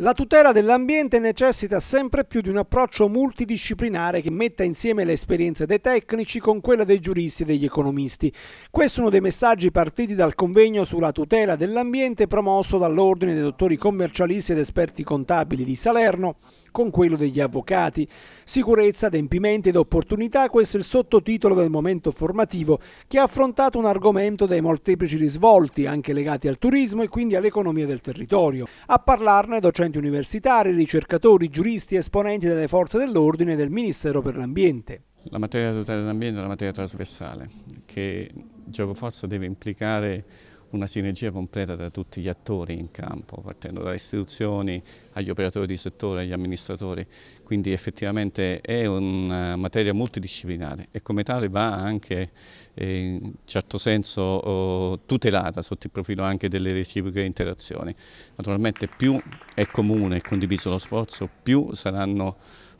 La tutela dell'ambiente necessita sempre più di un approccio multidisciplinare che metta insieme le esperienze dei tecnici con quella dei giuristi e degli economisti. Questo è uno dei messaggi partiti dal convegno sulla tutela dell'ambiente promosso dall'Ordine dei dottori commercialisti ed esperti contabili di Salerno con quello degli avvocati. Sicurezza, adempimenti ed opportunità, questo è il sottotitolo del momento formativo che ha affrontato un argomento dai molteplici risvolti, anche legati al turismo e quindi all'economia del territorio. A parlarne docente docenti universitari, ricercatori, giuristi e esponenti delle forze dell'ordine e del Ministero per l'Ambiente. La materia di tutela dell'ambiente è una materia trasversale che giocoforza deve implicare una sinergia completa tra tutti gli attori in campo, partendo dalle istituzioni agli operatori di settore, agli amministratori, quindi effettivamente è una eh, materia multidisciplinare e come tale va anche eh, in certo senso oh, tutelata sotto il profilo anche delle reciproche interazioni. Naturalmente più è comune e condiviso lo sforzo, più saranno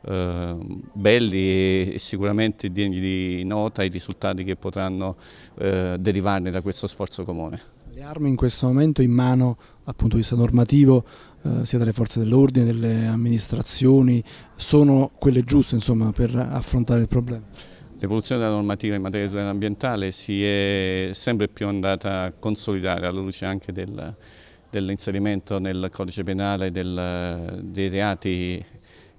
eh, belli e sicuramente degni di nota i risultati che potranno eh, derivarne da questo sforzo comune. Le armi in questo momento in mano dal punto di vista normativo eh, sia dalle forze dell'ordine, delle amministrazioni, sono quelle giuste insomma, per affrontare il problema? L'evoluzione della normativa in materia di tutela ambientale si è sempre più andata a consolidare alla luce anche del, dell'inserimento nel codice penale del, dei reati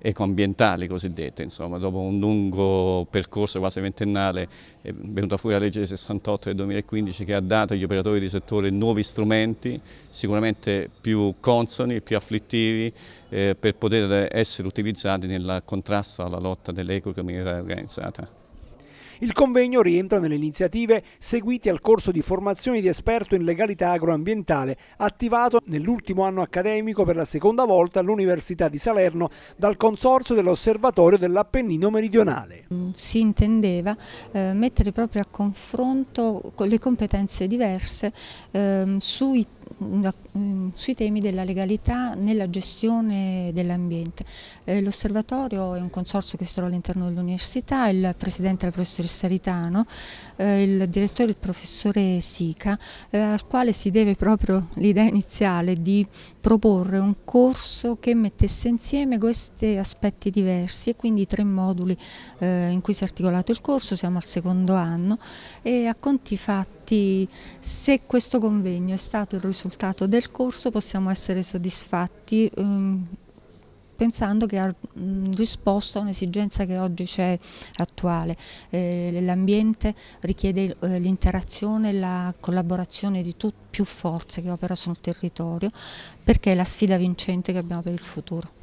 ecoambientali cosiddette, insomma, dopo un lungo percorso quasi ventennale è venuta fuori la legge 68 del 2015 che ha dato agli operatori di settore nuovi strumenti sicuramente più consoni, più afflittivi eh, per poter essere utilizzati nel contrasto alla lotta dell'economia organizzata. Il convegno rientra nelle iniziative seguite al corso di formazione di esperto in legalità agroambientale, attivato nell'ultimo anno accademico per la seconda volta all'Università di Salerno dal Consorzio dell'Osservatorio dell'Appennino Meridionale. Mm, si intendeva eh, mettere proprio a confronto le competenze diverse eh, sui sui temi della legalità nella gestione dell'ambiente. Eh, l'osservatorio è un consorzio che si trova all'interno dell'università, il presidente è la professor Saritano, eh, il direttore è il professore Sica, eh, al quale si deve proprio l'idea iniziale di proporre un corso che mettesse insieme questi aspetti diversi e quindi i tre moduli in cui si è articolato il corso, siamo al secondo anno e a conti fatti se questo convegno è stato il risultato risultato del corso possiamo essere soddisfatti ehm, pensando che ha mm, risposto a un'esigenza che oggi c'è attuale. Eh, L'ambiente richiede eh, l'interazione e la collaborazione di più forze che operano sul territorio perché è la sfida vincente che abbiamo per il futuro.